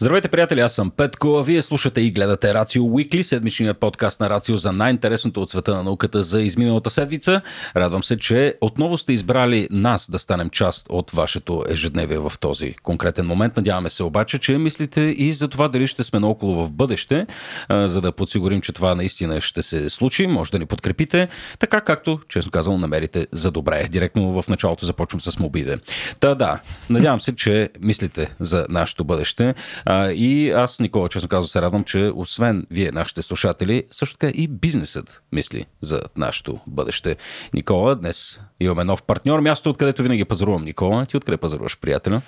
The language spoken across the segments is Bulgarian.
Здравейте, приятели, аз съм Петко, а вие слушате и гледате Рацио Уикли, седмичния подкаст на Рацио за най-интересното от света на науката за изминалата седмица. Радвам се, че отново сте избрали нас да станем част от вашето ежедневие в този конкретен момент. Надяваме се обаче, че мислите и за това дали ще сме наоколо в бъдеще, за да подсигурим, че това наистина ще се случи. Може да ни подкрепите, така както, честно казвам, намерите за добре. Директно в началото започвам с мобиде. Та да, надявам се, че мислите за нашето бъдеще а, и аз, Никола, честно казвам, се радвам, че освен вие, нашите слушатели, също така и бизнесът мисли за нашето бъдеще. Никола, днес имаме нов партньор, място, откъдето винаги пазарувам. Никола, ти откъде пазаруваш, приятеля?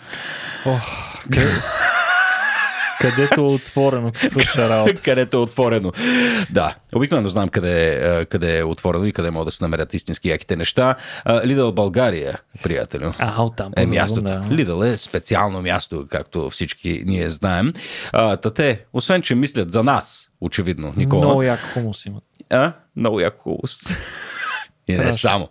Ох, където е отворено, като свърша работа. където е отворено. Да, обикновено знам къде, къде е отворено и къде могат да се намерят истински яките неща. Лидъл България, приятелю. А, оттам е мястото. Да. Лидъл е специално място, както всички ние знаем. Тате, освен, че мислят за нас, очевидно, Никола. Много як хумус имат. А? Много як хумус. И не Прашно. само.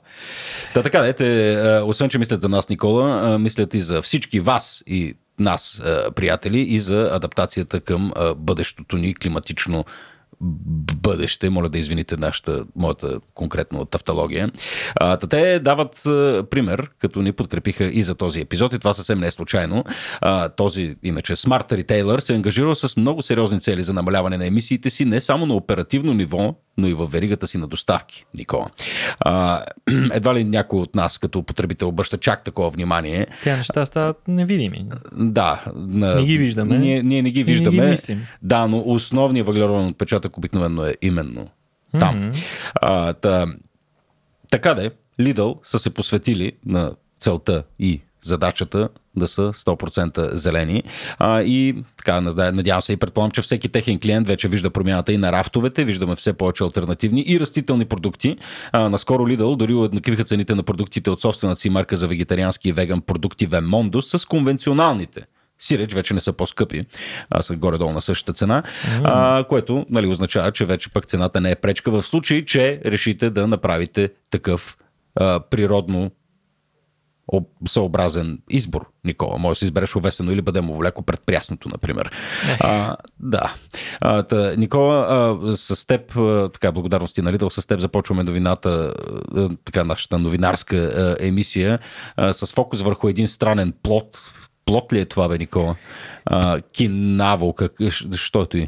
Та така, дете, освен, че мислят за нас, Никола, мислят и за всички вас и нас, е, приятели, и за адаптацията към е, бъдещото ни климатично бъдеще. Моля да извините нашата, моята конкретно тавтология. Та те дават е, пример, като ни подкрепиха и за този епизод и това съвсем не е случайно. този, иначе, Smart Retailer се е ангажирал с много сериозни цели за намаляване на емисиите си, не само на оперативно ниво, но и във веригата си на доставки, Никола. А, едва ли някой от нас като потребител обръща чак такова внимание. Тя неща стават невидими. Да. На... Не ги виждаме. Ние, ние не ги виждаме. Не ги мислим. Да, но основният въглероден отпечатък обикновено е именно там. Mm-hmm. А, та... Така да е, Лидъл са се посветили на целта и задачата да са 100% зелени. А, и така, надявам се и предполагам, че всеки техен клиент вече вижда промяната и на рафтовете, виждаме все повече альтернативни и растителни продукти. А, наскоро Lidl дори уеднаквиха цените на продуктите от собствената си марка за вегетариански и веган продукти Vemondo с конвенционалните сиреч вече не са по-скъпи, а са горе-долу на същата цена, mm. а, което нали, означава, че вече пък цената не е пречка в случай, че решите да направите такъв а, природно съобразен избор, Никола. Може да си избереш овесено или бъдем му пред прясното, например. Е. А, да. А, та, Никола, а, с теб, а, така, благодарности на Лидъл, с теб започваме новината, а, така, нашата новинарска а, емисия, а, с фокус върху един странен плод. Плод ли е това, бе, Никола? А, кинаво, как, що е той?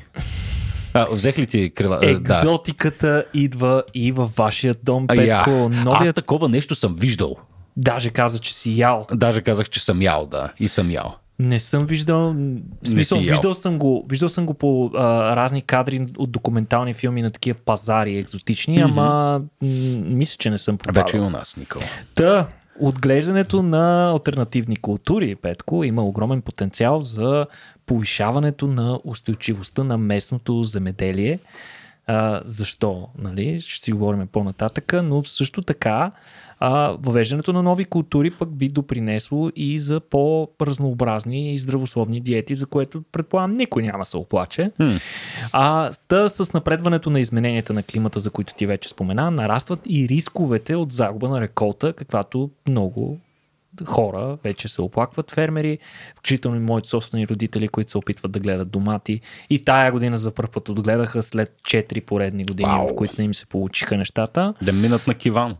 А, взех ли ти крила? Екзотиката да. идва и във вашия дом, Петко. Новият... Аз такова нещо съм виждал. Даже каза, че си ял. Даже казах, че съм ял, да. И съм ял. Не съм виждал. В смисъл, виждал съм го, виждал съм го по а, разни кадри от документални филми на такива пазари екзотични, mm-hmm. ама м- мисля, че не съм попадал. Вече и у нас, Никол. Та, отглеждането на альтернативни култури, Петко, има огромен потенциал за повишаването на устойчивостта на местното земеделие. А, защо, нали? Ще си говорим по-нататъка, но също така а въвеждането на нови култури пък би допринесло и за по-разнообразни и здравословни диети, за което предполагам никой няма се оплаче. Hmm. А та с напредването на измененията на климата, за които ти вече спомена, нарастват и рисковете от загуба на реколта, каквато много хора, вече се оплакват фермери, включително и моите собствени родители, които се опитват да гледат домати. И тая година за първ път отгледаха след 4 поредни години, Вау. в които не им се получиха нещата. Да минат на киван.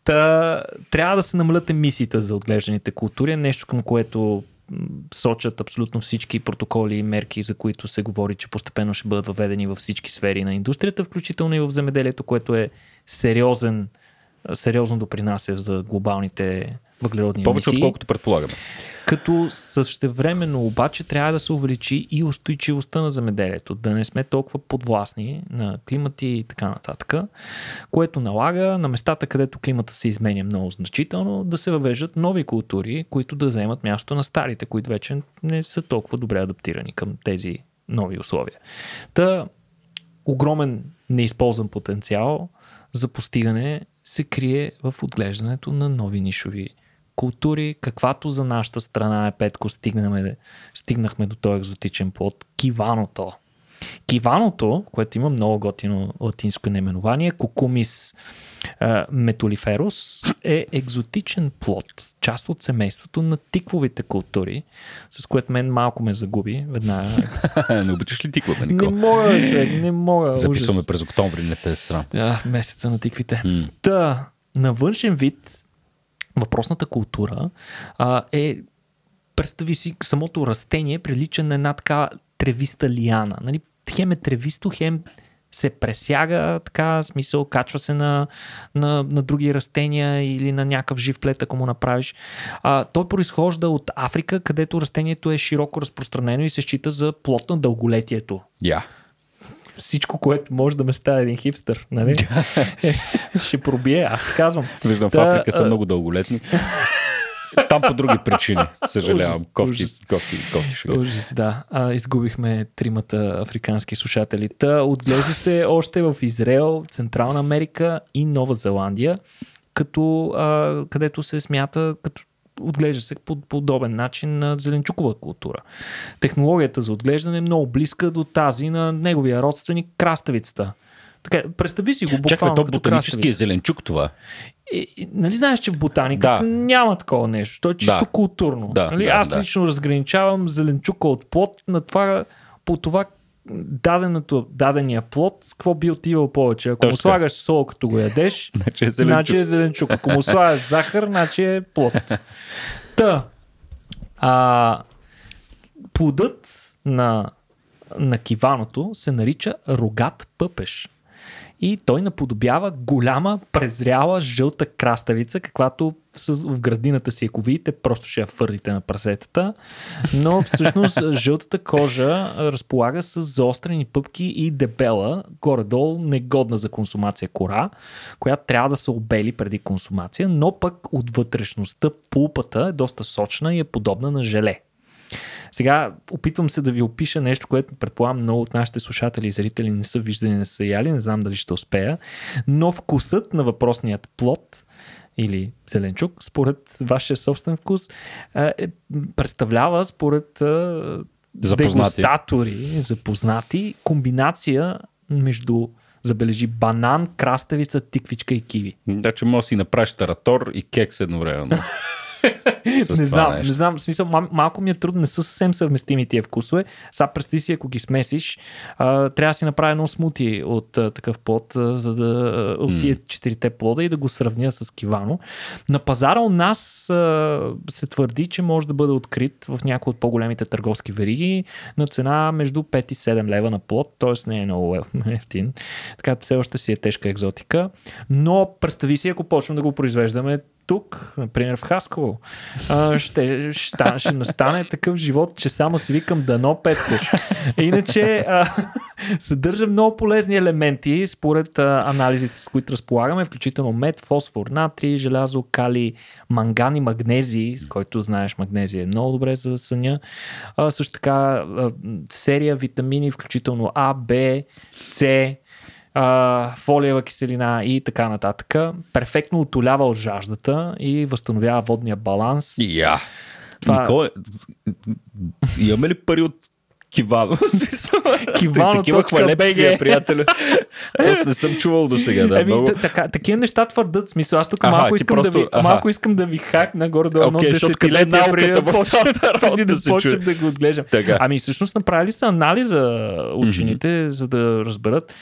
Та, трябва да се намалят емисиите за отглежданите култури, е нещо към което сочат абсолютно всички протоколи и мерки, за които се говори, че постепенно ще бъдат въведени във всички сфери на индустрията, включително и в земеделието, което е сериозен сериозно допринася за глобалните въглеродни емисии. Повече отколкото предполагаме. Като същевременно обаче трябва да се увеличи и устойчивостта на замеделието, да не сме толкова подвластни на климати и така нататък, което налага на местата, където климата се изменя много значително, да се въвеждат нови култури, които да вземат място на старите, които вече не са толкова добре адаптирани към тези нови условия. Та огромен неизползван потенциал за постигане се крие в отглеждането на нови нишови култури, каквато за нашата страна е петко, стигнахме, стигнахме до този екзотичен плод, киваното. Киваното, което има много готино латинско наименование, Кокумис метолиферус, е екзотичен плод, част от семейството на тиквовите култури, с което мен малко ме загуби веднага. не обичаш ли тиква, Никол? Не мога, човек, не мога. Записваме през октомври, не те е срам. А, месеца на тиквите. Mm. Та, на външен вид въпросната култура а, е представи си самото растение прилича на една така тревиста лиана. Нали? Хем е тревисто, хем се пресяга, така, смисъл, качва се на, на, на други растения или на някакъв жив плет, ако му направиш. А, той произхожда от Африка, където растението е широко разпространено и се счита за плод на дълголетието. Yeah всичко, което може да ме стане един хипстър, нали? Ще пробие, аз казвам. Виждам, Та, в Африка са много дълголетни. Там по други причини, съжалявам. Ужас, кофти, ужас. кофти, кофти Ужас, да. А, изгубихме тримата африкански слушатели. Та отглежда се още в Израел, Централна Америка и Нова Зеландия, като, а, където се смята като отглежда се по подобен начин на зеленчукова култура. Технологията за отглеждане е много близка до тази на неговия родственик краставицата. Така, представи си го буквално. Чакай, то ботанически е зеленчук това. И, и, нали знаеш, че в ботаниката да. няма такова нещо. То е чисто да. културно. Да, нали? да, Аз да. лично разграничавам зеленчука от плод на това, по това даденото, дадения плод, с какво би отивал повече. Ако Точно. му слагаш сол, като го ядеш, значи е зеленчук. Значи е зеленчук. Ако му слагаш захар, значи е плод. Та, а, плодът на, на киваното се нарича рогат пъпеш и той наподобява голяма, презряла, жълта краставица, каквато в градината си, ако видите, просто ще я фърлите на прасетата. Но всъщност жълтата кожа разполага с заострени пъпки и дебела, горе-долу негодна за консумация кора, която трябва да се обели преди консумация, но пък от вътрешността пулпата е доста сочна и е подобна на желе. Сега опитвам се да ви опиша нещо, което предполагам много от нашите слушатели и зрители не са виждали, не са яли, не знам дали ще успея, но вкусът на въпросният плод или зеленчук, според вашия собствен вкус, е, представлява според е, запознати. дегустатори, запознати, комбинация между забележи банан, краставица, тиквичка и киви. Значи може да си направиш таратор и кекс едновременно. не знам, нещо. не знам, смисъл, мал- малко ми е трудно, не са съвсем съвместими тия вкусове. Сега представи си, ако ги смесиш, а, трябва да си направя едно смути от а, такъв плод, а, за да, от тия четирите плода и да го сравня с кивано. На пазара у нас а, се твърди, че може да бъде открит в някои от по-големите търговски вериги на цена между 5 и 7 лева на плод, т.е. не е много ефтин. Така все още си е тежка екзотика. Но представи си, ако почнем да го произвеждаме тук, например в Хасково, ще, ще, ще настане такъв живот, че само си викам дано петко. Иначе а, съдържа много полезни елементи според а, анализите, с които разполагаме, включително мед, фосфор, натрий, желязо, кали, манган и магнези, с който знаеш магнезия е много добре за съня. А, също така а, серия витамини, включително А, Б, С, а, фолиева киселина и така нататък. Перфектно от жаждата и възстановява водния баланс. Yeah. Това... Никола, имаме ли пари от кивано. кивано. Такива хвалеб е, приятели. Аз не съм чувал до сега. Да, ами, много... така, такива неща твърдат смисъл. Аз тук аха, малко, искам просто... да ви, малко искам да ви хакна горе до едно защото къде е науката в цялата да се да го отглеждам. Така. Ами всъщност направили са анализа учените, mm-hmm. за да разберат,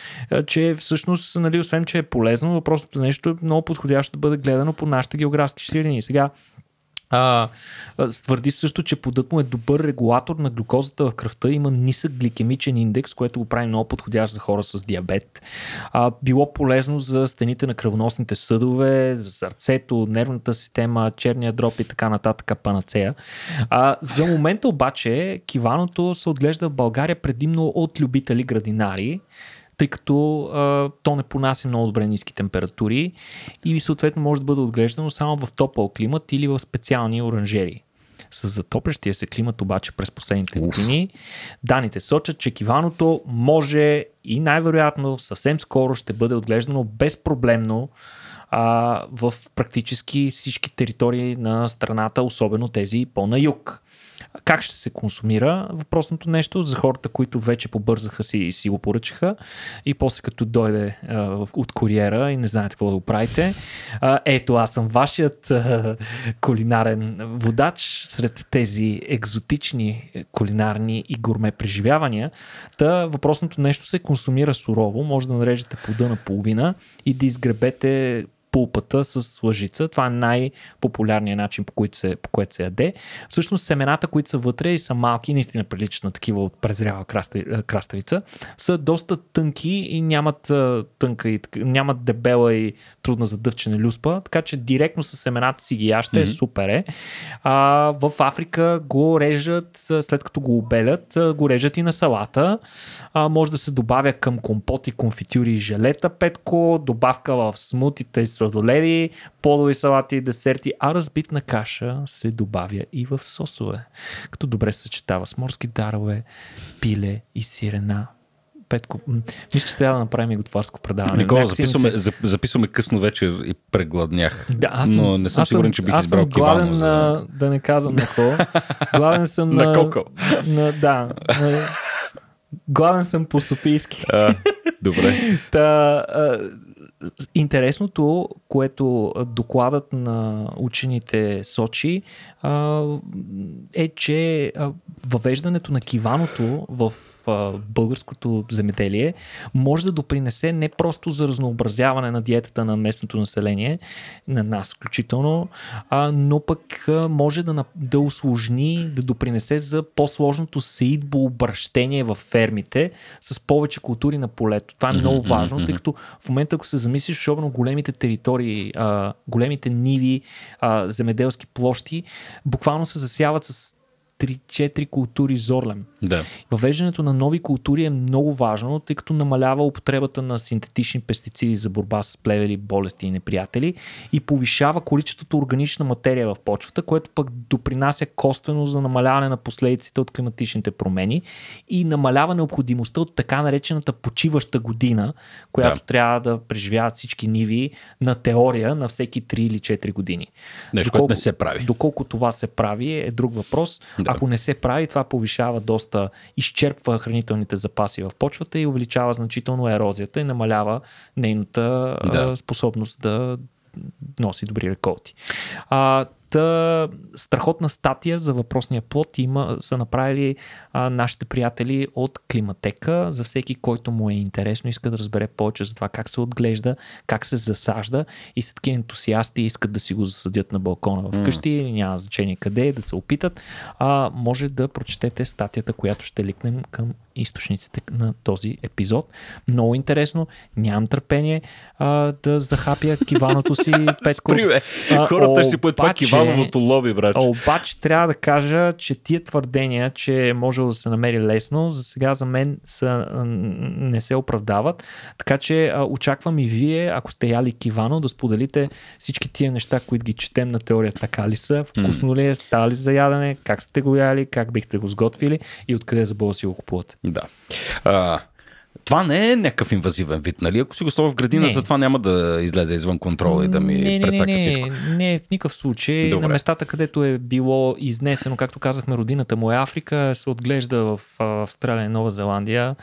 че всъщност, нали, освен, че е полезно, въпросното нещо е много подходящо да бъде гледано по нашите географски ширини. Сега, а, твърди също, че подът му е добър регулатор на глюкозата в кръвта, има нисък гликемичен индекс, което го прави много подходящ за хора с диабет. А, било полезно за стените на кръвоносните съдове, за сърцето, нервната система, черния дроп и така нататък, панацея. А, за момента обаче киваното се отглежда в България предимно от любители градинари, тъй като а, то не понася много добре ниски температури и съответно може да бъде отглеждано само в топъл климат или в специални оранжери. С затоплящия се климат обаче през последните Уф. години даните сочат, че киваното може и най-вероятно съвсем скоро ще бъде отглеждано безпроблемно а, в практически всички територии на страната, особено тези по-на юг как ще се консумира въпросното нещо за хората, които вече побързаха си и си го поръчаха и после като дойде а, от куриера и не знаете какво да го правите. А, ето аз съм вашият а, кулинарен водач сред тези екзотични е, кулинарни и гурме преживявания. Та въпросното нещо се консумира сурово, може да нарежете плода на половина и да изгребете пулпата с лъжица. Това е най-популярният начин, по, който се, по който се яде. Всъщност семената, които са вътре и са малки, наистина приличат на такива от презрява краставица, са доста тънки и нямат, тънка и, нямат дебела и трудна за дъвчене люспа, така че директно с семената си ги яща mm-hmm. е супер е. А, в Африка го режат, след като го обелят, го режат и на салата. А, може да се добавя към компоти, конфитюри и желета, петко, добавка в смутите, сладоледи, подови салати, десерти, а разбитна каша се добавя и в сосове, като добре се съчетава с морски дарове, пиле и сирена. Петко, мисля, че трябва да направим и готварско предаване. Никола, записваме, се... записваме късно вечер и прегладнях. Да, аз съм, но не съм, аз съм сигурен, че бих аз избрал съм гладен кивано, на, да не казвам на какво. Гладен съм на... На коко. На, да. На, гладен съм по-софийски. добре. Та, а, Интересното, което докладът на учените сочи, е, че въвеждането на киваното в българското земеделие може да допринесе не просто за разнообразяване на диетата на местното население, на нас включително, а, но пък може да, да усложни, да допринесе за по-сложното сеидбо обращение в фермите с повече култури на полето. Това е много важно, тъй като в момента, ако се замислиш, особено големите територии, а, големите ниви, а, земеделски площи, буквално се засяват с 3-4 култури зорлем. Да. Въвеждането на нови култури е много важно, тъй като намалява употребата на синтетични пестициди за борба с плевели, болести и неприятели и повишава количеството органична материя в почвата, което пък допринася коствено за намаляване на последиците от климатичните промени и намалява необходимостта от така наречената почиваща година, която да. трябва да преживяват всички ниви на теория на всеки 3 или 4 години. Нещо, доколко, което не се прави. Доколко това се прави е друг въпрос. Да. Ако не се прави, това повишава доста почвата, изчерпва хранителните запаси в почвата и увеличава значително ерозията и намалява нейната да. способност да, носи добри реколти. А, та, страхотна статия за въпросния плод има, са направили а, нашите приятели от Климатека. За всеки, който му е интересно, иска да разбере повече за това как се отглежда, как се засажда и са такива ентусиасти искат да си го засадят на балкона вкъщи, mm. няма значение къде, да се опитат, а, може да прочетете статията, която ще ликнем към източниците на този епизод. Много интересно. Нямам търпение а, да захапя киваното си Петко. Спри, бе. Хората ще си това кивановото лоби, брат. Обаче трябва да кажа, че тия твърдения, че е може да се намери лесно, за сега за мен са, не се оправдават. Така че а, очаквам и вие, ако сте яли кивано, да споделите всички тия неща, които ги четем на теория така ли са, вкусно ли е, става ли за ядене, как сте го яли, как бихте го сготвили и откъде за си го купувате. Да. А, това не е някакъв инвазивен вид, нали? Ако си го сложа в градината, не. това няма да излезе извън контрола и да ми не, прецака не, не, всичко. Не, не, в никакъв случай. Добре. На местата, където е било изнесено, както казахме, родината му е Африка, се отглежда в Австралия и Нова Зеландия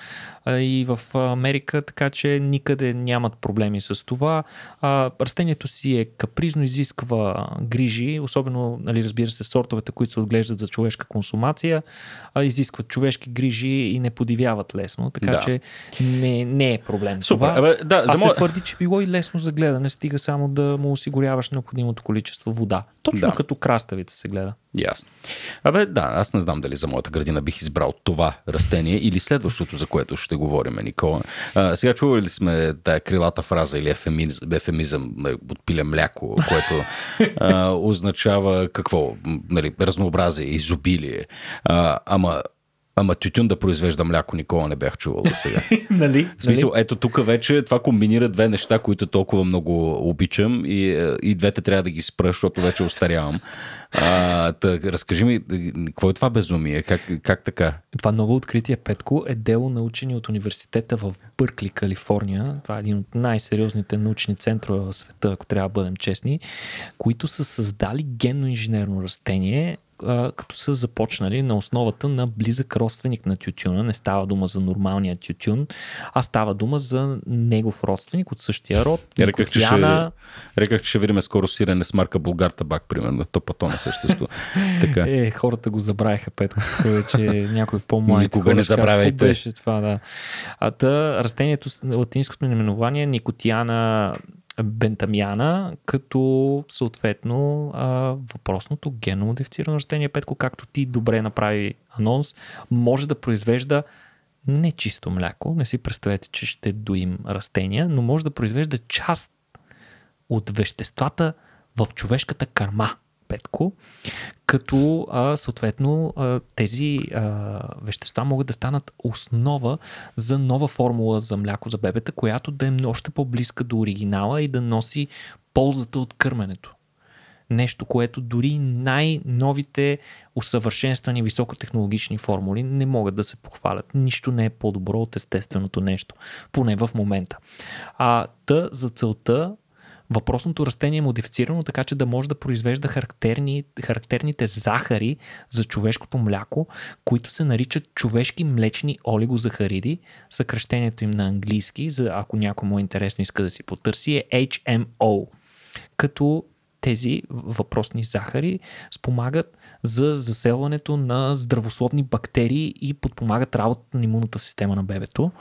и в Америка, така че никъде нямат проблеми с това. Растението си е капризно, изисква грижи, особено, нали, разбира се, сортовете, които се отглеждат за човешка консумация, изискват човешки грижи и не подивяват лесно. Така да. че не, не е проблем. Супер. Това, Абе, да, а за се твърди, че било и лесно за гледане, стига само да му осигуряваш необходимото количество вода. Точно да. като краставица се гледа. Ясно. Абе, да, аз не знам дали за моята градина бих избрал това растение или следващото, за което ще говорим, Никола. А, сега чували сме тая крилата фраза или ефемизъм, ефемизъм нали, отпиля мляко, което а, означава какво? Нали, разнообразие, изобилие. А, ама Ама тютюн да произвежда мляко никога не бях чувал до сега. нали? В смисъл, нали? ето тук вече това комбинира две неща, които толкова много обичам и, е, и двете трябва да ги спра, защото вече устарявам. А, так, разкажи ми, какво е това безумие? Как, как така? Това ново откритие, Петко, е дело на учени от университета в Бъркли, Калифорния. Това е един от най-сериозните научни центрове в света, ако трябва да бъдем честни, които са създали генно инженерно растение, а, като са започнали на основата на близък родственик на тютюна. Не става дума за нормалния тютюн, а става дума за негов родственик от същия род. Е, реках, че, ще, реках, че ще видим скоро сирене с марка Булгар табак, примерно. То пато на същество. така. Е, хората го забравиха, Петко, е, че някой по малък Никога не забравяйте. Беше това, да. А, та, растението, латинското наименование, никотиана бентамяна, като съответно а, въпросното генно модифицирано растение, Петко, както ти добре направи анонс, може да произвежда не чисто мляко, не си представете, че ще доим растения, но може да произвежда част от веществата в човешката карма. Петко, като а, съответно а, тези а, вещества могат да станат основа за нова формула за мляко за бебета, която да е още по-близка до оригинала и да носи ползата от кърменето. Нещо, което дори най-новите усъвършенствани високотехнологични формули не могат да се похвалят. Нищо не е по-добро от естественото нещо, поне в момента. А та за целта Въпросното растение е модифицирано така, че да може да произвежда характерни, характерните захари за човешкото мляко, които се наричат човешки млечни олигозахариди. Съкръщението им на английски, за ако някому е интересно иска да си потърси, е HMO. Като тези въпросни захари спомагат за заселването на здравословни бактерии и подпомагат работата на имунната система на бебето.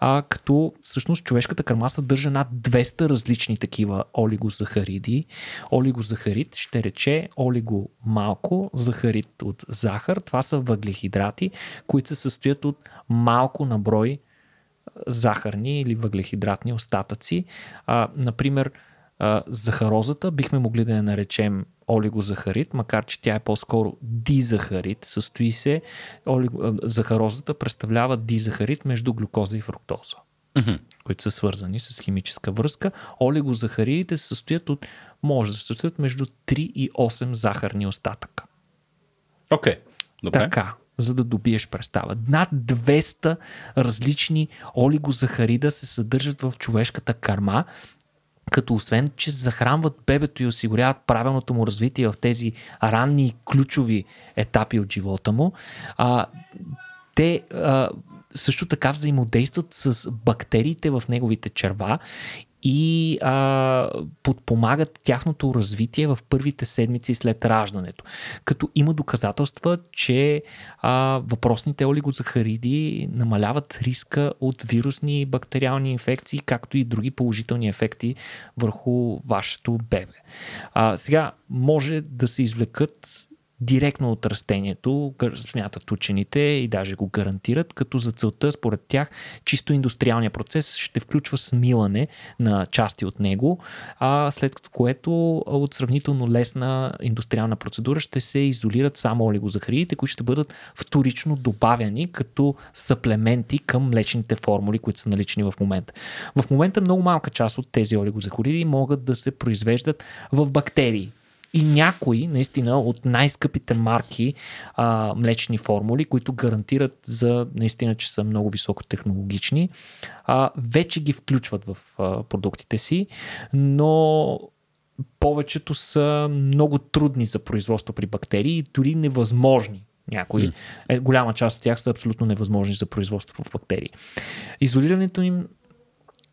А, като всъщност човешката кърма съдържа над 200 различни такива олигозахариди. Олигозахарид ще рече олиго малко, захарид от захар. Това са въглехидрати, които се състоят от малко наброй захарни или въглехидратни остатъци. А, например, захарозата бихме могли да я наречем олигозахарид, макар че тя е по-скоро дизахарид, Състои се, олиг... захарозата представлява дизахарид между глюкоза и фруктоза, mm-hmm. които са свързани с химическа връзка. Олигозахаридите се състоят от, може да се състоят между 3 и 8 захарни остатъка. Окей, okay. добре. Така, за да добиеш представа. Над 200 различни олигозахарида се съдържат в човешката карма като освен, че захранват бебето и осигуряват правилното му развитие в тези ранни ключови етапи от живота му, а, те а, също така взаимодействат с бактериите в неговите черва и а, подпомагат тяхното развитие в първите седмици след раждането. Като има доказателства, че а, въпросните олигозахариди намаляват риска от вирусни и бактериални инфекции, както и други положителни ефекти върху вашето бебе. А, сега може да се извлекат директно от растението, смятат учените и даже го гарантират, като за целта, според тях, чисто индустриалния процес ще включва смилане на части от него, а след което от сравнително лесна индустриална процедура ще се изолират само олигозахаридите, които ще бъдат вторично добавяни като съплементи към млечните формули, които са налични в момента. В момента много малка част от тези олигозахариди могат да се произвеждат в бактерии, и някои наистина от най-скъпите марки а, млечни формули, които гарантират за наистина, че са много високотехнологични, а, вече ги включват в а, продуктите си, но повечето са много трудни за производство при бактерии и дори невъзможни някои. Е, голяма част от тях са абсолютно невъзможни за производство в бактерии. Изолирането им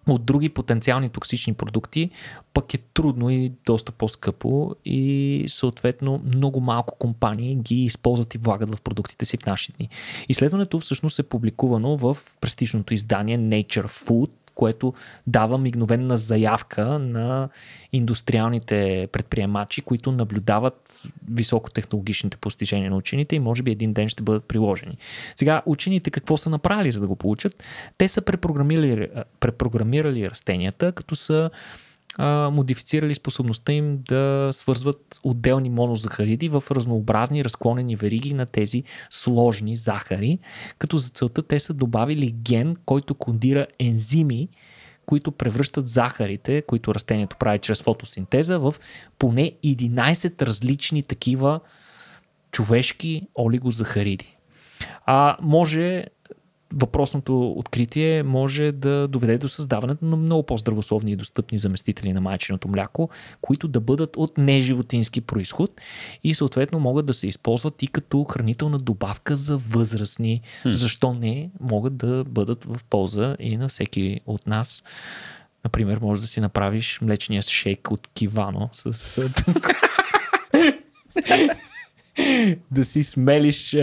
от други потенциални токсични продукти, пък е трудно и доста по-скъпо и съответно много малко компании ги използват и влагат в продуктите си в наши дни. Изследването всъщност е публикувано в престижното издание Nature Food, което дава мигновенна заявка на индустриалните предприемачи, които наблюдават високотехнологичните постижения на учените и може би един ден ще бъдат приложени. Сега, учените какво са направили за да го получат? Те са препрограмирали, препрограмирали растенията, като са а, модифицирали способността им да свързват отделни монозахариди в разнообразни разклонени вериги на тези сложни захари, като за целта те са добавили ген, който кондира ензими, които превръщат захарите, които растението прави чрез фотосинтеза, в поне 11 различни такива човешки олигозахариди. А може въпросното откритие може да доведе до създаването на много по-здравословни и достъпни заместители на майченото мляко, които да бъдат от неживотински происход и съответно могат да се използват и като хранителна добавка за възрастни. Хм. Защо не могат да бъдат в полза и на всеки от нас. Например, може да си направиш млечния шейк от кивано с... да си смелиш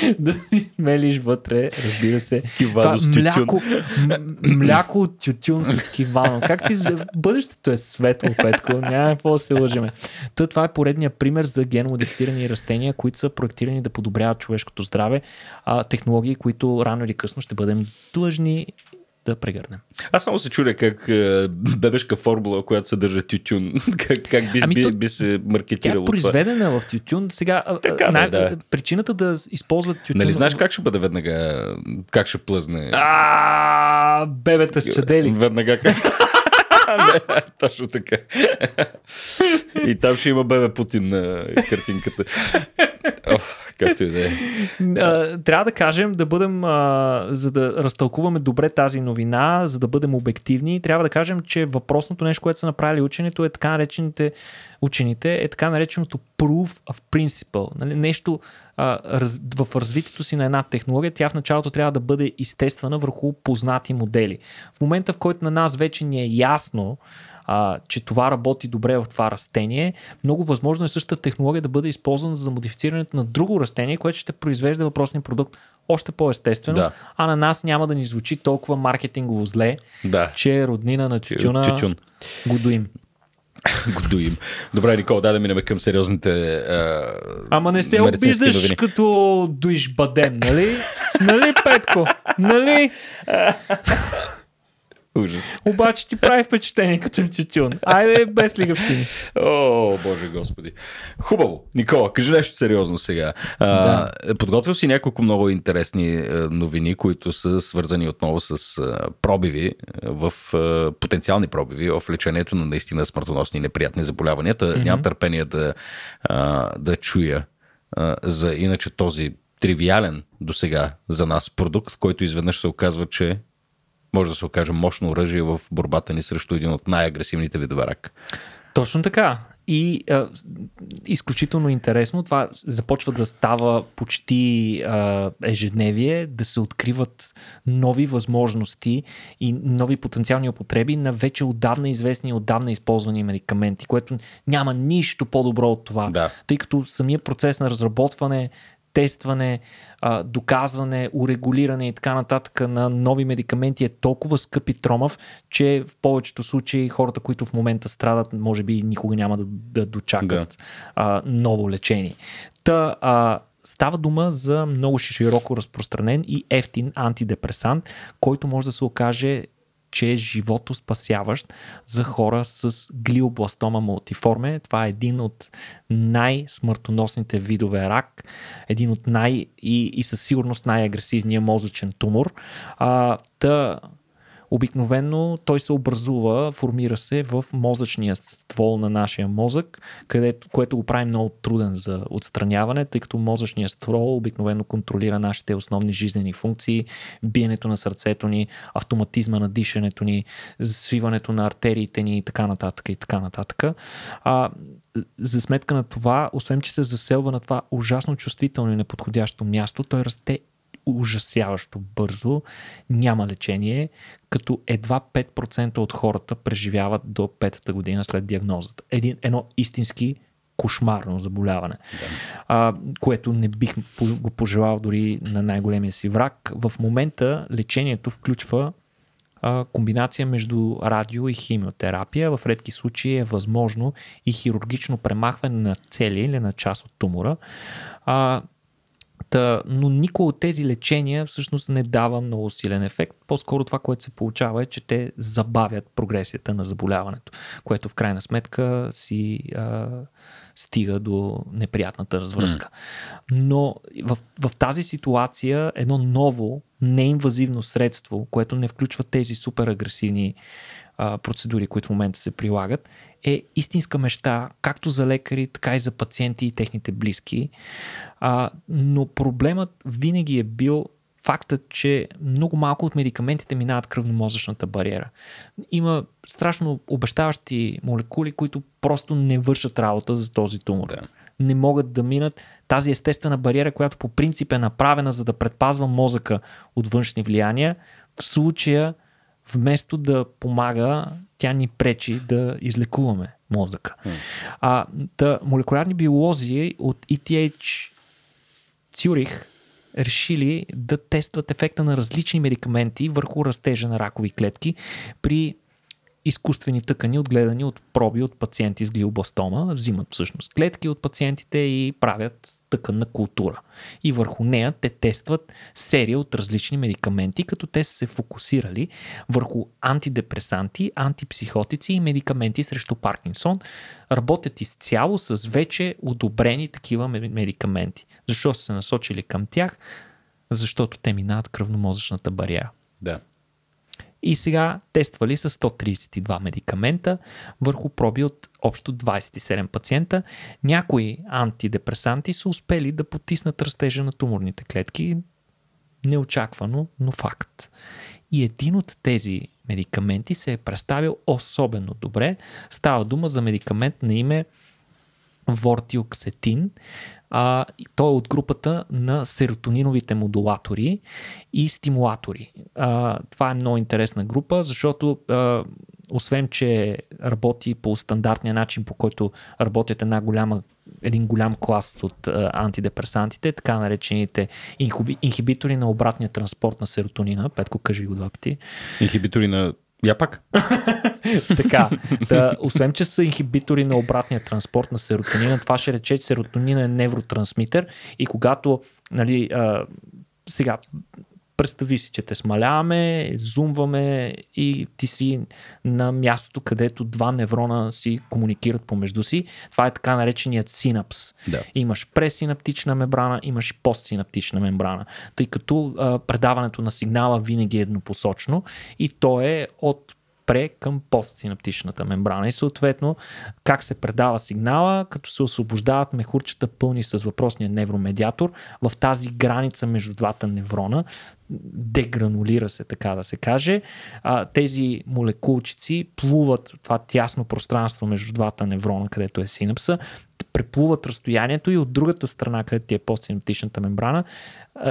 да си мелиш вътре, разбира се. Кивано Това, с Мляко, мляко от тютюн с кивано. Как ти... Бъдещето е светло, Петко. Няма какво да се лъжиме. Та, това е поредния пример за генмодифицирани растения, които са проектирани да подобряват човешкото здраве. А, технологии, които рано или късно ще бъдем длъжни да прегърнем. Аз само се чудя как е, бебешка формула, която съдържа тютюн, как, как би, ами би, то, би се маркетирало тя е произведена това. в тютюн. Сега, така, най- да. причината да използват тютюн... Нали знаеш как ще бъде веднага, как ще плъзне? А, бебета с чадели. Веднага как... Не, точно така. И там ще има бебе Путин на картинката. Оф. Както и да е. Трябва да кажем, да бъдем, а, за да разтълкуваме добре тази новина, за да бъдем обективни, трябва да кажем, че въпросното нещо, което са направили ученето е така наречените учените е така нареченото proof of principle. Нали? Нещо а, раз, в развитието си на една технология, тя в началото трябва да бъде изтествана върху познати модели. В момента, в който на нас вече ни е ясно, а, че това работи добре в това растение, много възможно е същата технология да бъде използвана за модифицирането на друго растение, което ще произвежда въпросния продукт още по-естествено, да. а на нас няма да ни звучи толкова маркетингово зле, да. че е роднина на тютюна Тютюн. Годуим. Годуим. Добре, Никол, да да минем към сериозните а... Ама не се обиждаш новини. като дуиш бадем, нали? нали, Петко? Нали? Ужас. Обаче ти прави впечатление като тютюн. Айде, без лигавщини. О, боже господи. Хубаво. Никола, кажи нещо сериозно сега. Да. А, подготвил си няколко много интересни е, новини, които са свързани отново с е, пробиви е, в потенциални пробиви в лечението на наистина смъртоносни и неприятни заболявания. Mm-hmm. Нямам търпение да, да чуя за иначе този тривиален до сега за нас продукт, който изведнъж се оказва, че може да се окаже мощно оръжие в борбата ни срещу един от най-агресивните видове рак. Точно така. И а, изключително интересно, това започва да става почти а, ежедневие, да се откриват нови възможности и нови потенциални употреби на вече отдавна известни и отдавна използвани медикаменти, което няма нищо по-добро от това, да. тъй като самия процес на разработване тестване, а, доказване, урегулиране и така нататък на нови медикаменти е толкова скъп и тромав, че в повечето случаи хората, които в момента страдат, може би никога няма да, да дочакат да. А, ново лечение. Та, а, Става дума за много широко разпространен и ефтин антидепресант, който може да се окаже че е живото спасяващ за хора с глиобластома мултиформе. Това е един от най-смъртоносните видове рак, един от най- и, и със сигурност най-агресивния мозъчен тумор. А, та обикновено той се образува, формира се в мозъчния ствол на нашия мозък, където, което го прави много труден за отстраняване, тъй като мозъчният ствол обикновено контролира нашите основни жизнени функции, биенето на сърцето ни, автоматизма на дишането ни, свиването на артериите ни и така нататък и така нататък. А, за сметка на това, освен че се заселва на това ужасно чувствително и неподходящо място, той расте ужасяващо бързо, няма лечение, като едва 5% от хората преживяват до 5-та година след диагнозата. Един, едно истински кошмарно заболяване, да. а, което не бих го пожелал дори на най-големия си враг. В момента лечението включва а, комбинация между радио и химиотерапия. В редки случаи е възможно и хирургично премахване на цели или на част от тумора. А, Та, но никой от тези лечения всъщност не дава много силен ефект. По-скоро това, което се получава е, че те забавят прогресията на заболяването, което в крайна сметка си а, стига до неприятната развръзка. Но в, в тази ситуация едно ново неинвазивно средство, което не включва тези супер агресивни а, процедури, които в момента се прилагат, е истинска мечта, както за лекари, така и за пациенти и техните близки. А, но проблемът винаги е бил фактът, че много малко от медикаментите минават кръвномозъчната бариера. Има страшно обещаващи молекули, които просто не вършат работа за този тумор. Да. Не могат да минат тази естествена бариера, която по принцип е направена за да предпазва мозъка от външни влияния. В случая вместо да помага, тя ни пречи да излекуваме мозъка. Mm. А, та молекулярни биолози от ETH Цюрих решили да тестват ефекта на различни медикаменти върху растежа на ракови клетки при изкуствени тъкани, отгледани от проби от пациенти с глиобластома. взимат всъщност клетки от пациентите и правят тъканна култура. И върху нея те тестват серия от различни медикаменти, като те са се фокусирали върху антидепресанти, антипсихотици и медикаменти срещу Паркинсон. Работят изцяло с вече одобрени такива медикаменти. Защо са се насочили към тях? Защото те минават кръвномозъчната бариера. Да. И сега тествали с 132 медикамента върху проби от общо 27 пациента. Някои антидепресанти са успели да потиснат растежа на туморните клетки. Неочаквано, но факт. И един от тези медикаменти се е представил особено добре. Става дума за медикамент на име Вортиоксетин, а, той е от групата на серотониновите модулатори и стимулатори. А, това е много интересна група, защото а, освен, че работи по стандартния начин, по който работят една голяма един голям клас от а, антидепресантите, така наречените инхиби, инхибитори на обратния транспорт на серотонина. Петко, кажи го два пъти. Инхибитори на я пак. така. Да, освен, че са инхибитори на обратния транспорт на серотонина, това ще рече, че серотонина е невротрансмитер и когато нали, а, сега, Представи си, че те смаляваме, зумваме и ти си на мястото, където два неврона си комуникират помежду си. Това е така нареченият синапс. Да. Имаш пресинаптична мембрана, имаш и постсинаптична мембрана, тъй като а, предаването на сигнала винаги е еднопосочно и то е от пре към постсинаптичната мембрана и съответно как се предава сигнала, като се освобождават мехурчета пълни с въпросния невромедиатор в тази граница между двата неврона, дегранулира се, така да се каже. А, тези молекулчици плуват в това тясно пространство между двата неврона, където е синапса, преплуват разстоянието и от другата страна, където ти е постсинаптичната мембрана,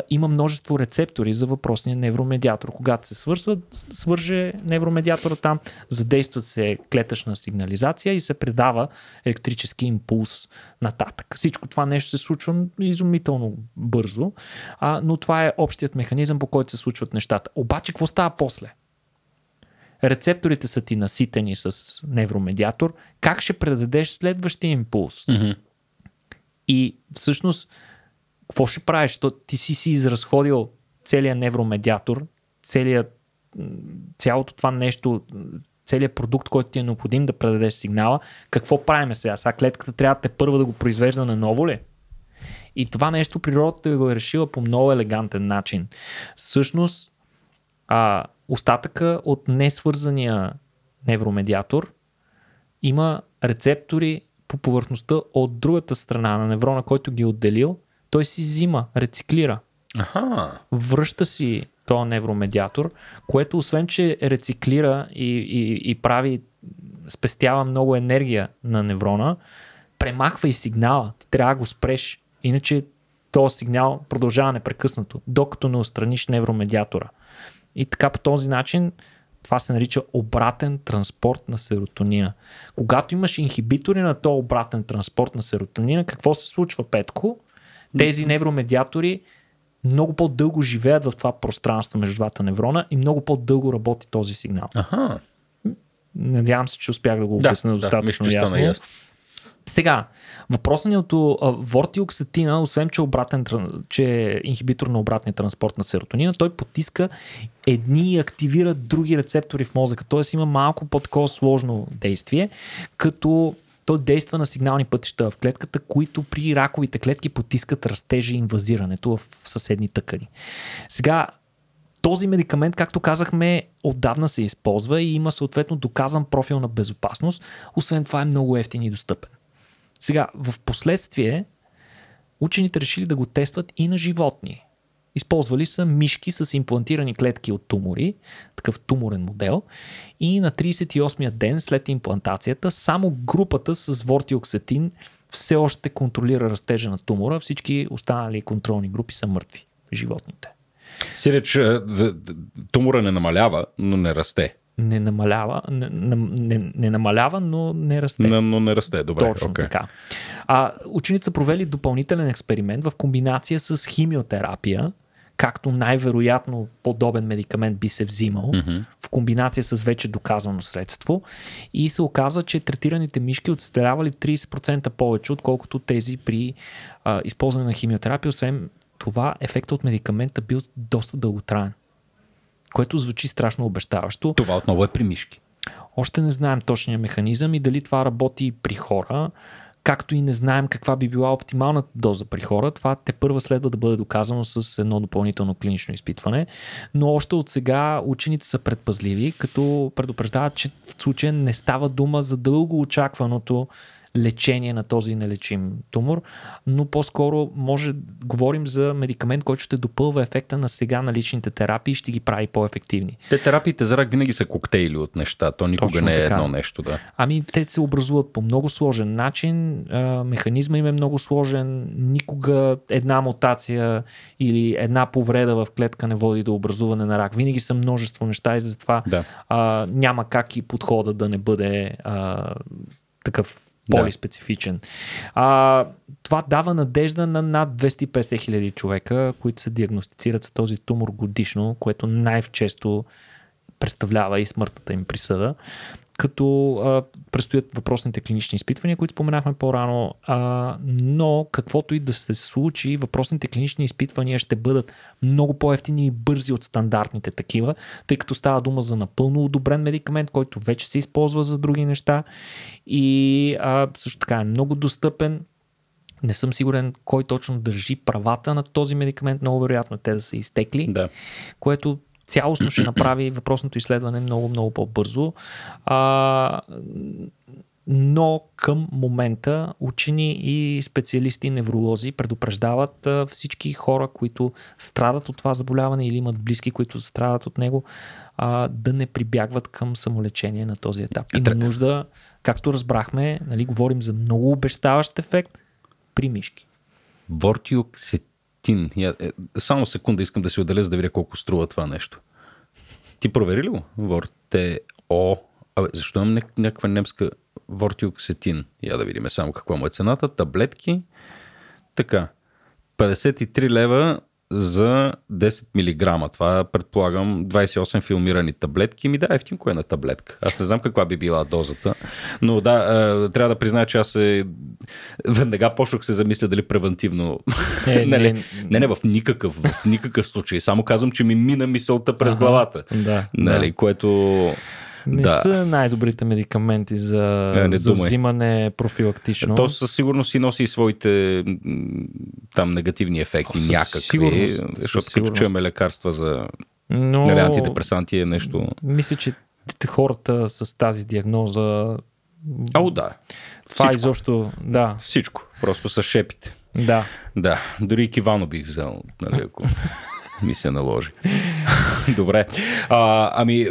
има множество рецептори за въпросния невромедиатор. Когато се свързват, свърже невромедиатора там, задействат се клетъчна сигнализация и се предава електрически импулс нататък. Всичко това нещо се случва изумително бързо, но това е общият механизъм, по който се случват нещата. Обаче, какво става после? рецепторите са ти наситени с невромедиатор, как ще предадеш следващия импулс? Mm-hmm. И всъщност, какво ще правиш? То, ти си си изразходил целият невромедиатор, целият, цялото това нещо, целият продукт, който ти е необходим да предадеш сигнала. Какво правиме сега? Сега клетката трябва да те първо да го произвежда на ново ли? И това нещо природата е го е решила по много елегантен начин. Всъщност, а, Остатъка от несвързания невромедиатор има рецептори по повърхността от другата страна на неврона, който ги е отделил. Той си взима, рециклира. Аха. Връща си този невромедиатор, което освен, че рециклира и, и, и прави, спестява много енергия на неврона, премахва и сигнала. Ти трябва да го спреш. Иначе този сигнал продължава непрекъснато, докато не отстраниш невромедиатора. И така по този начин това се нарича обратен транспорт на серотонина. Когато имаш инхибитори на този обратен транспорт на серотонина, какво се случва, Петко? Тези невромедиатори много по-дълго живеят в това пространство между двата неврона и много по-дълго работи този сигнал. Аха. Надявам се, че успях да го обясня да, достатъчно да, ясно. ясно. Сега, въпросаното е вортиоксетина, освен че, е обратен, че е инхибитор на обратния транспорт на серотонина, той потиска едни и активира други рецептори в мозъка. Т.е. има малко по-такова сложно действие, като то действа на сигнални пътища в клетката, които при раковите клетки потискат растежа и инвазирането в съседни тъкани. Сега, този медикамент, както казахме, отдавна се използва и има съответно доказан профил на безопасност. Освен това е много ефтин и достъпен. Сега, в последствие, учените решили да го тестват и на животни. Използвали са мишки с имплантирани клетки от тумори, такъв туморен модел, и на 38-я ден след имплантацията само групата с вортиоксетин все още контролира растежа на тумора, всички останали контролни групи са мъртви, животните. Сиреч, е, тумора не намалява, но не расте не намалява, не, не, не намалява, но не расте. Но, но не расте, добре. Точно okay. така. А, ученица провели допълнителен експеримент в комбинация с химиотерапия, както най-вероятно подобен медикамент би се взимал, mm-hmm. в комбинация с вече доказано средство. И се оказва, че третираните мишки отстарявали 30% повече, отколкото тези при а, използване на химиотерапия. Освен това, ефектът от медикамента бил доста дълготраен което звучи страшно обещаващо. Това отново е при мишки. Още не знаем точния механизъм и дали това работи при хора, както и не знаем каква би била оптималната доза при хора. Това те първа следва да бъде доказано с едно допълнително клинично изпитване, но още от сега учените са предпазливи, като предупреждават, че в случая не става дума за дълго очакваното лечение на този нелечим тумор, но по-скоро може говорим за медикамент, който ще допълва ефекта на сега наличните терапии и ще ги прави по-ефективни. Те терапиите за рак винаги са коктейли от неща, то никога Точно не е така. едно нещо. Да. Ами те се образуват по много сложен начин, механизма им е много сложен, никога една мутация или една повреда в клетка не води до образуване на рак. Винаги са множество неща и затова да. а, няма как и подхода да не бъде а, такъв по-специфичен. Да. това дава надежда на над 250 хиляди човека, които се диагностицират с този тумор годишно, което най-често представлява и смъртната им присъда като а, предстоят въпросните клинични изпитвания, които споменахме по-рано, а, но каквото и да се случи, въпросните клинични изпитвания ще бъдат много по-ефтини и бързи от стандартните такива, тъй като става дума за напълно одобрен медикамент, който вече се използва за други неща и а, също така е много достъпен, не съм сигурен кой точно държи правата на този медикамент. Много вероятно е те да са изтекли, да. което цялостно ще направи въпросното изследване много, много по-бързо. А, но към момента учени и специалисти невролози предупреждават всички хора, които страдат от това заболяване или имат близки, които страдат от него, а, да не прибягват към самолечение на този етап. Е, Има нужда, както разбрахме, нали, говорим за много обещаващ ефект при мишки. Вортиоксетин Евтин. Я, е, само секунда искам да си отделя, за да видя колко струва това нещо. Ти провери ли го? Ворте О. Абе, защо имам някаква немска вортиоксетин? Я да видим само каква му е цената. Таблетки. Така. 53 лева за 10 мг. Това предполагам 28 филмирани таблетки. Ми да, ефтинко е на таблетка. Аз не знам каква би била дозата. Но да, е, трябва да призная, че аз е... веднага почнах се замисля дали превентивно. Не, не, нали, не, не, не, в никакъв, в никакъв случай. Само казвам, че ми мина мисълта през ага, главата. Да, нали? да. Което не да. са най-добрите медикаменти за, не, не за взимане профилактично. То със сигурност си носи и своите там негативни ефекти О, някакви, сигурност, защото сигурност. като чуваме лекарства за Но... антидепресанти е нещо... Мисля, че хората с тази диагноза Ау, да. Това Всичко. изобщо, да. Всичко. Просто са шепите. Да. Да. Дори и кивано бих взел, нали, ако ми се наложи. Добре. А, ами,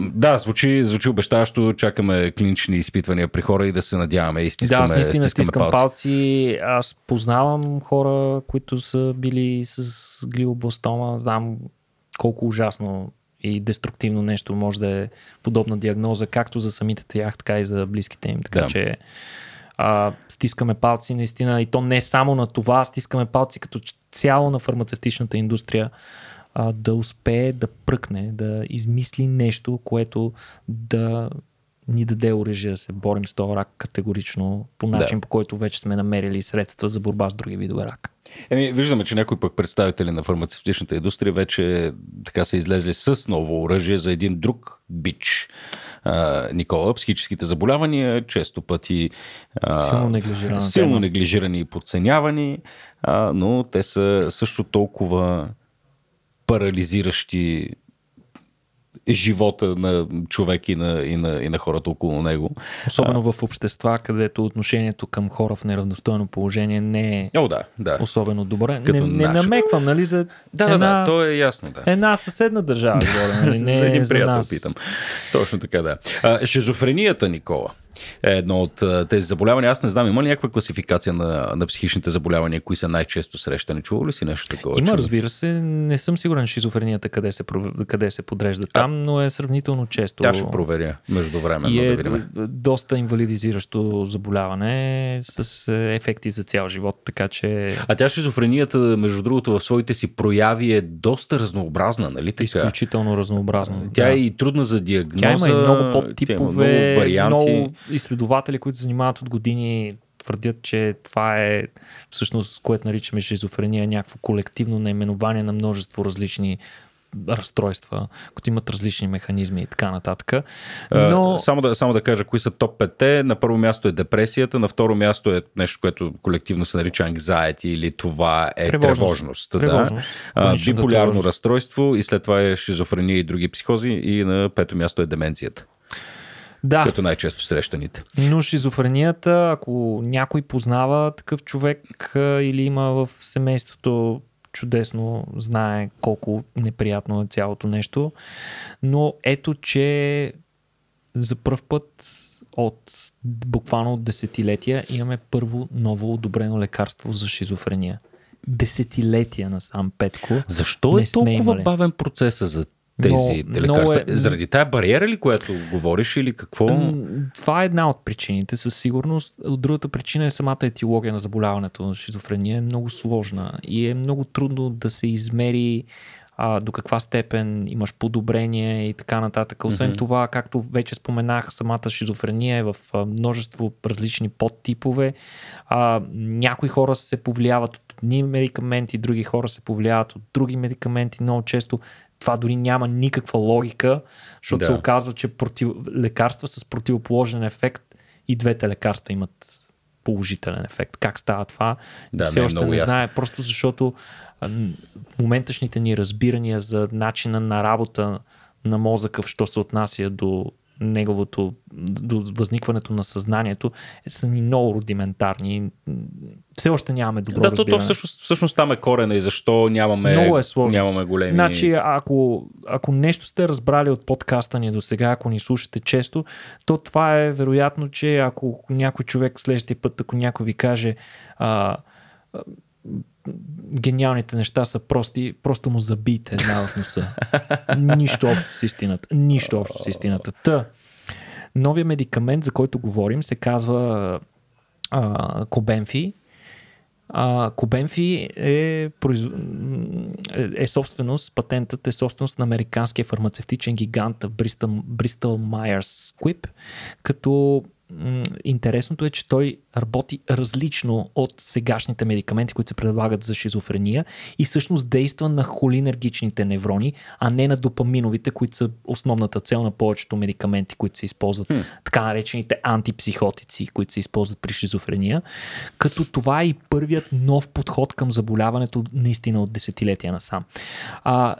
да, звучи, звучи обещаващо. Чакаме клинични изпитвания при хора и да се надяваме и стискаме Да, аз наистина стискам палци. палци. Аз познавам хора, които са били с глиобластома. Знам колко ужасно и деструктивно нещо може да е подобна диагноза, както за самите тях, така и за близките им. Така да. че а, стискаме палци наистина и то не само на това, стискаме палци като цяло на фармацевтичната индустрия а, да успее да пръкне, да измисли нещо, което да ни даде оръжие да се борим с този рак категорично, по начин да. по който вече сме намерили средства за борба с други видове рак. Еми, виждаме, че някои пък представители на фармацевтичната индустрия вече така са излезли с ново оръжие за един друг бич. А, Никола, психическите заболявания често пъти силно, неглижирани, силно неглижирани и подценявани, а, но те са също толкова парализиращи живота на човек и на, и на, и на хората около него. Особено а, в общества, където отношението към хора в неравностойно положение не е О, да, да. особено добре. Като не, не намеквам, нали, за да, една, да, да, то е ясно, да. Една съседна държава, говоря, нали, не е за един приятел за нас. питам. Точно така, да. А, шизофренията, Никола е едно от е, тези заболявания. Аз не знам, има ли някаква класификация на, на психичните заболявания, кои са най-често срещани? Чувал ли си нещо такова? Има, че? разбира се. Не съм сигурен шизофренията къде се, къде се подрежда а, там, но е сравнително често. Тя ще проверя между време. е да доста инвалидизиращо заболяване с е, ефекти за цял живот, така че... А тя шизофренията, между другото, в своите си прояви е доста разнообразна, нали така? Изключително разнообразна. Тя е да. е и трудна за диагноза. Тя има и много подтипове, много варианти. Много изследователи, които занимават от години, твърдят, че това е всъщност, което наричаме шизофрения, някакво колективно наименование на множество различни разстройства, които имат различни механизми и така нататък. Но... Само, да, само да кажа, кои са топ 5 На първо място е депресията, на второ място е нещо, което колективно се нарича anxiety или това е тревожност. тревожност, Да. Тревожност. Биполярно разстройство и след това е шизофрения и други психози и на пето място е деменцията да. като най-често срещаните. Но шизофренията, ако някой познава такъв човек или има в семейството чудесно знае колко неприятно е цялото нещо. Но ето, че за първ път от буквално от десетилетия имаме първо ново одобрено лекарство за шизофрения. Десетилетия на сам Петко. Защо е толкова имали? бавен процеса за тези но, лекарства. Е... Заради тая бариера ли, която говориш или какво? Това е една от причините със сигурност. От другата причина е самата етиология на заболяването на шизофрения е много сложна и е много трудно да се измери а, до каква степен имаш подобрение и така нататък. Освен mm-hmm. това, както вече споменах, самата шизофрения е в множество различни подтипове. А, някои хора се повлияват от едни медикаменти, други хора се повлияват от други медикаменти. Много често това дори няма никаква логика, защото да. се оказва, че против... лекарства с противоположен ефект и двете лекарства имат положителен ефект. Как става това? Да, Все не, е още не ясно. знае, просто защото моменташните ни разбирания за начина на работа на мозъка, що се отнася до неговото, до възникването на съзнанието е- са ни много рудиментарни. Все още нямаме добро да, разбиране. Да, то, то всъщност, всъщност там е корена и защо нямаме, много е нямаме големи... Значи, ако, ако нещо сте разбрали от подкаста ни до сега, ако ни слушате често, то това е вероятно, че ако някой човек следващия път, ако някой ви каже а, гениалните неща са прости, просто му забийте една в носа. Нищо общо с истината. Нищо общо с истината. Та, новия медикамент, за който говорим, се казва а, Кобенфи. А, Кобенфи е, произ... е, е собственост, патентът е собственост на американския фармацевтичен гигант Bristol, Bristol Myers Squibb, като интересното е, че той работи различно от сегашните медикаменти, които се предлагат за шизофрения и всъщност действа на холинергичните неврони, а не на допаминовите, които са основната цел на повечето медикаменти, които се използват, hmm. така наречените антипсихотици, които се използват при шизофрения. Като това е и първият нов подход към заболяването наистина от десетилетия насам. А,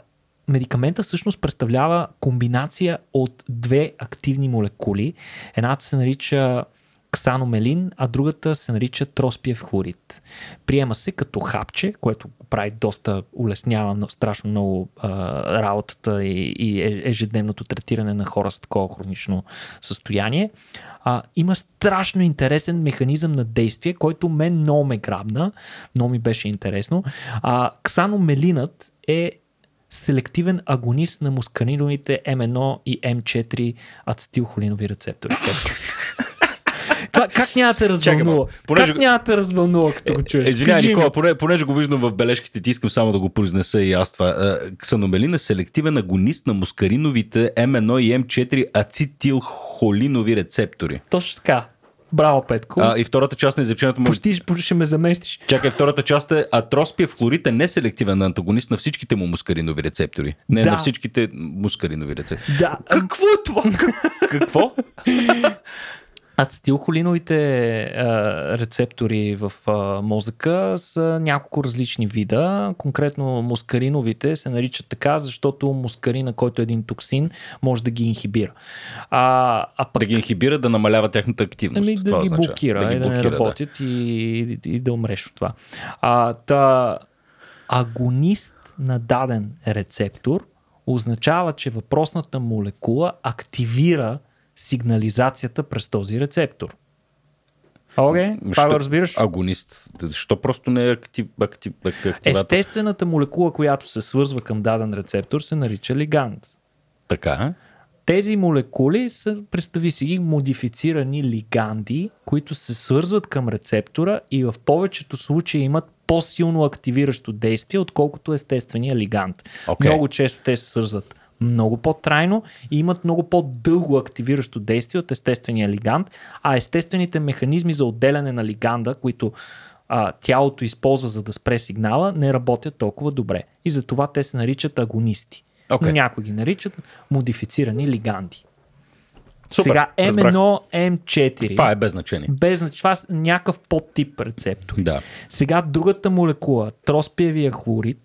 медикамента всъщност представлява комбинация от две активни молекули. Едната се нарича ксаномелин, а другата се нарича троспиев хлорид. Приема се като хапче, което прави доста, улеснява страшно много а, работата и, и е, ежедневното третиране на хора с такова хронично състояние. А, има страшно интересен механизъм на действие, който мен много ме грабна, но ми беше интересно. А, ксаномелинът е селективен агонист на мусканиновите М1 и М4 ацетилхолинови рецептори. Как, как няма те развълнува? Чакай, понеже... Как няма те развълнува, като го е, е, чуеш? Извинявай, Никола, понеже, понеже го виждам в бележките, ти искам само да го произнеса и аз това. Е, Ксаномелин е селективен агонист на мускариновите М1 и М4 ацетилхолинови рецептори. Точно така. Браво, Петко. А, и втората част на изречението му. Почти, почти ще ме заместиш. Чакай, втората част е Атроспия в хлорите не селективен антагонист на всичките му мускаринови рецептори. Не да. на всичките мускаринови рецептори. Да. Какво е това? Какво? Ацетилхолиновите а, е, рецептори в а, е, мозъка са няколко различни вида. Конкретно мускариновите се наричат така, защото мускарина, който е един токсин, може да ги инхибира. А, а пък... Да ги инхибира, да намалява тяхната активност. Ами, да, това ги блокира, да, ги блокира, да не работят да. И, и, и да умреш от това. А, та, агонист на даден рецептор означава, че въпросната молекула активира сигнализацията през този рецептор. Окей, okay, това разбираш. Агонист. Защо просто не е актив, актив, актив, Естествената молекула, която се свързва към даден рецептор, се нарича лиганд. Така. Е. Тези молекули са, представи си ги, модифицирани лиганди, които се свързват към рецептора и в повечето случаи имат по-силно активиращо действие, отколкото естествения лиганд. Okay. Много често те се свързват много по-трайно и имат много по-дълго активиращо действие от естествения лигант, а естествените механизми за отделяне на лиганда, които а, тялото използва за да спре сигнала, не работят толкова добре. И затова те се наричат агонисти. Okay. Някои ги наричат модифицирани лиганди. Супер, Сега м 1 м 4 Това е без значение. Без значение. Това е някакъв подтип рецептор. Да. Сега другата молекула, троспиевия хлорид,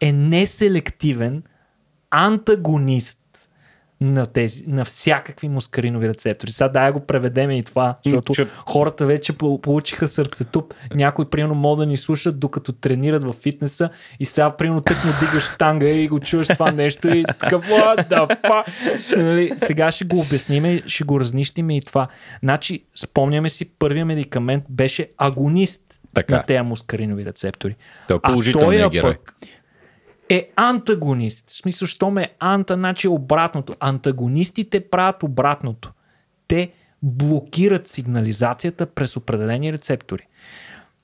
е неселективен антагонист на, тези, на всякакви мускаринови рецептори. Сега да го преведем и това, защото Чур. хората вече получиха сърцето. Някой, примерно, мога да ни слушат, докато тренират в фитнеса и сега, примерно, тък му дигаш танга и го чуваш това нещо и така, да па. Нали, сега ще го обясниме, ще го разнищиме и това. Значи, спомняме си, първия медикамент беше агонист така. на е. тези мускаринови рецептори. Е той е положителният герой. пък е антагонист. В смисъл, що ме анта, значи е обратното. Антагонистите правят обратното. Те блокират сигнализацията през определени рецептори.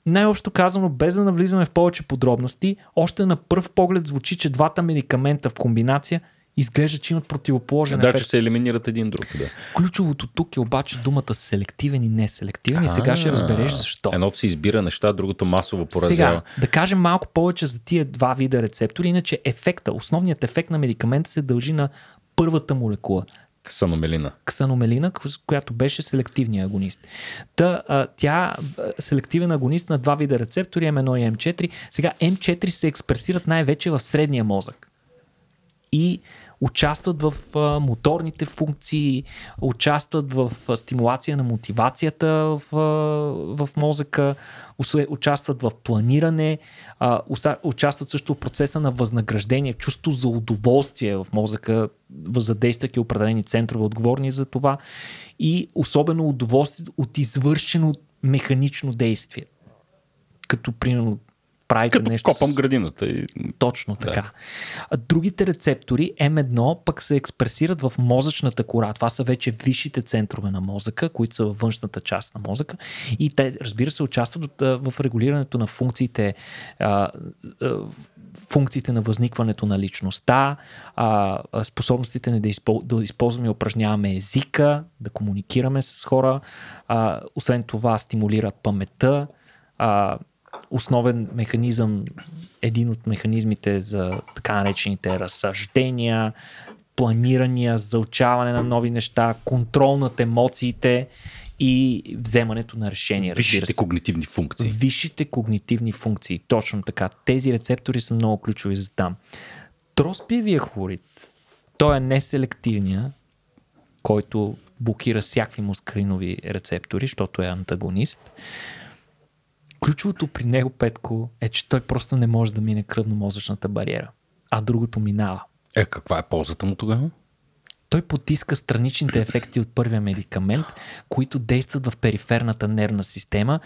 Най-общо казано, без да навлизаме в повече подробности, още на пръв поглед звучи, че двата медикамента в комбинация изглежда, че имат противоположен да, ефект. Да, че се елиминират един друг. Да. Ключовото тук е обаче думата селективен и неселективен. И сега ще разбереш защо. Едното си избира неща, другото масово поразява. Сега, да кажем малко повече за тия два вида рецептори. Иначе ефекта, основният ефект на медикамента се дължи на първата молекула. Ксаномелина. Ксаномелина, която беше селективния агонист. Та, а, тя селективен агонист на два вида рецептори, М1 и М4. Сега М4 се експресират най-вече в средния мозък. И участват в моторните функции, участват в стимулация на мотивацията в, в мозъка, участват в планиране, участват също в процеса на възнаграждение, чувство за удоволствие в мозъка, задействайки определени центрове отговорни за това и особено удоволствие от извършено механично действие като примерно правите Като нещо. Копам с... градината. И... Точно така. Другите рецептори, М1, пък се експресират в мозъчната кора. Това са вече висшите центрове на мозъка, които са във външната част на мозъка. И те, разбира се, участват в регулирането на функциите, функциите на възникването на личността, способностите ни да, използваме и упражняваме езика, да комуникираме с хора. Освен това, стимулират паметта основен механизъм, един от механизмите за така наречените разсъждения, планирания, заучаване на нови неща, контрол над емоциите и вземането на решения. Висшите когнитивни функции. Висшите когнитивни функции, точно така. Тези рецептори са много ключови за там. Троспиевия хлорид, той е неселективния, който блокира всякакви мускринови рецептори, защото е антагонист. Ключовото при него, Петко, е, че той просто не може да мине кръвномозъчната бариера, а другото минава. Е, каква е ползата му тогава? Той потиска страничните ефекти от първия медикамент, които действат в периферната нервна система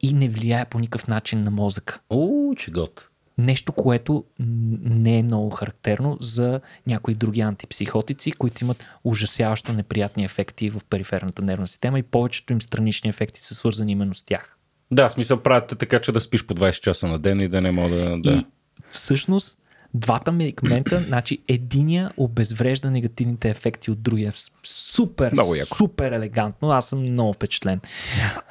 и не влияе по никакъв начин на мозъка. О, че гот. Нещо, което не е много характерно за някои други антипсихотици, които имат ужасяващо неприятни ефекти в периферната нервна система и повечето им странични ефекти са свързани именно с тях. Да, смисъл правят така, че да спиш по 20 часа на ден и да не мога да... да. И всъщност двата медикамента, значи единия обезврежда негативните ефекти от другия. Супер, супер елегантно. Аз съм много впечатлен.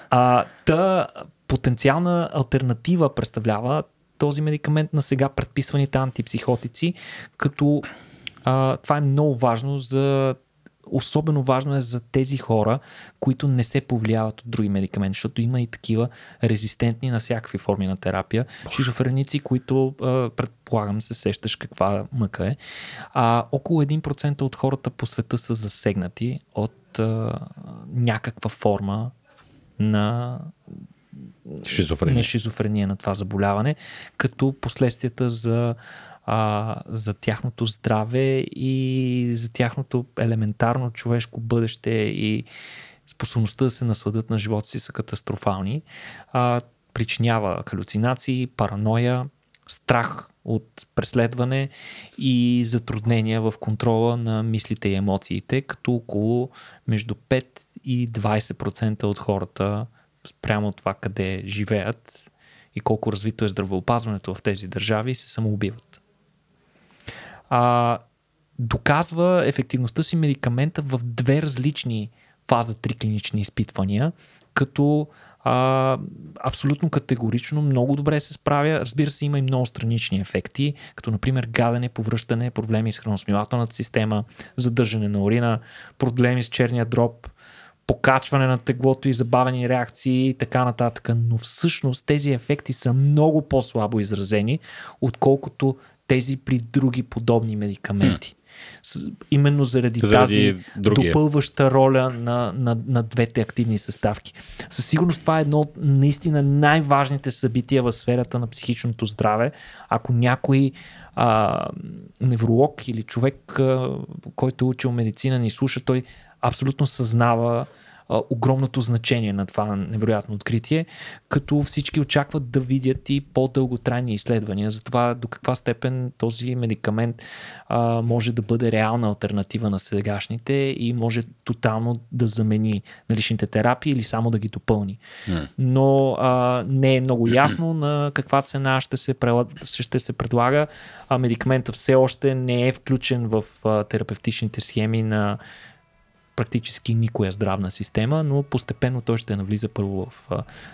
А, та потенциална альтернатива представлява този медикамент на сега предписваните антипсихотици, като а, това е много важно за Особено важно е за тези хора, които не се повлияват от други медикаменти, защото има и такива резистентни на всякакви форми на терапия. Шизофреници, които а, предполагам се сещаш каква мъка е. А, около 1% от хората по света са засегнати от а, някаква форма на шизофрения. на шизофрения на това заболяване, като последствията за а, за тяхното здраве и за тяхното елементарно човешко бъдеще и способността да се насладят на живота си са катастрофални. А, причинява халюцинации, параноя, страх от преследване и затруднения в контрола на мислите и емоциите, като около между 5 и 20% от хората спрямо от това къде живеят и колко развито е здравеопазването в тези държави се самоубиват а, доказва ефективността си медикамента в две различни фаза 3 клинични изпитвания, като а, абсолютно категорично много добре се справя. Разбира се, има и много странични ефекти, като например гадане, повръщане, проблеми с храносмилателната система, задържане на урина, проблеми с черния дроб, покачване на теглото и забавени реакции и така нататък. Но всъщност тези ефекти са много по-слабо изразени, отколкото тези при други подобни медикаменти. Хм. Именно заради, заради тази другия. допълваща роля на, на, на двете активни съставки. Със сигурност това е едно от наистина най-важните събития в сферата на психичното здраве. Ако някой а, невролог или човек, а, който е учил медицина, ни слуша, той абсолютно съзнава а, огромното значение на това невероятно откритие, като всички очакват да видят и по-дълготрайни изследвания за това до каква степен този медикамент а, може да бъде реална альтернатива на сегашните и може тотално да замени наличните терапии или само да ги допълни. Но а, не е много ясно на каква цена ще се, ще се предлага. А медикаментът все още не е включен в а, терапевтичните схеми на практически никоя здравна система, но постепенно той ще навлиза първо в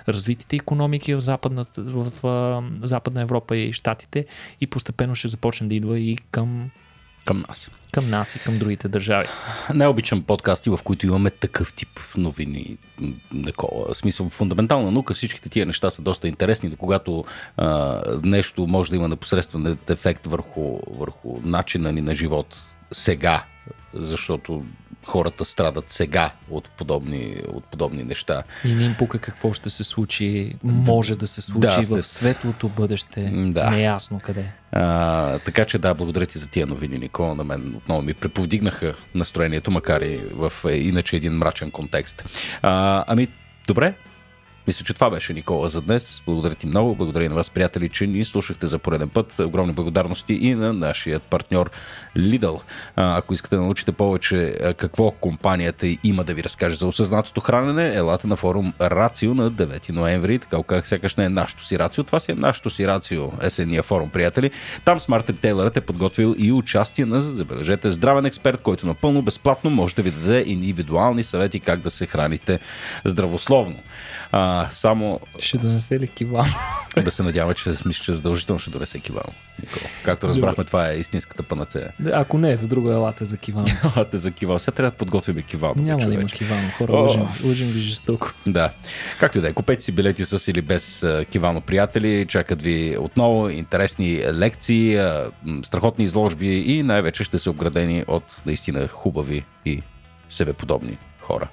развитите економики в Западна, в Западна Европа и Штатите и постепенно ще започне да идва и към към нас. Към нас и към другите държави. Не обичам подкасти, в които имаме такъв тип новини. В Смисъл, фундаментална наука, всичките тия неща са доста интересни, до когато а, нещо може да има непосредствен ефект върху, върху начина ни на живот сега, защото хората страдат сега от подобни, от подобни неща. И не им пука какво ще се случи, може да се случи да, след... в светлото бъдеще, да. неясно е къде. А, така че да, благодаря ти за тия новини, Никола. На мен отново ми преповдигнаха настроението, макар и в е, иначе един мрачен контекст. А, ами, добре, мисля, че това беше Никола за днес. Благодаря ти много. Благодаря и на вас, приятели, че ни слушахте за пореден път. Огромни благодарности и на нашия партньор Lidl. Ако искате да научите повече какво компанията има да ви разкаже за осъзнатото хранене, елате на форум Рацио на 9 ноември. Така как сякаш не е нашето си рацио. Това си е нашето си рацио есенния форум, приятели. Там Smart Ритейлърът е подготвил и участие на, забележете, здравен експерт, който напълно безплатно може да ви даде индивидуални съвети как да се храните здравословно. А, само... Ще донесе ли кивал? да се надяваме, че мисля, че задължително ще донесе кивал. Както разбрахме, Добре. това е истинската панацея. Да, ако не, за друго елате за кивал. елате за кивал. Сега трябва да подготвим кивал. Няма да има кивал. Хора, О, лъжим, лъжим ви жестоко. Да. Както и да е, купете си билети с или без кивано, приятели. Чакат ви отново интересни лекции, страхотни изложби и най-вече ще са обградени от наистина хубави и себеподобни хора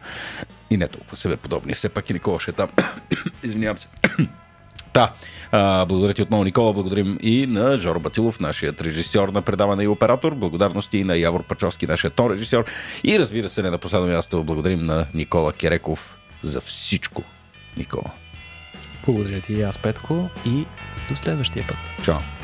и не толкова себе подобни. Все пак и Никола ще е там. Извинявам се. Та, а, благодаря ти отново, Никола. Благодарим и на Жоро Батилов, нашият режисьор на предаване и оператор. Благодарности и на Явор Пачовски, нашия тон режисьор. И разбира се, не на последно място, благодарим на Никола Кереков за всичко. Никола. Благодаря ти и аз, Петко, и до следващия път. Чао.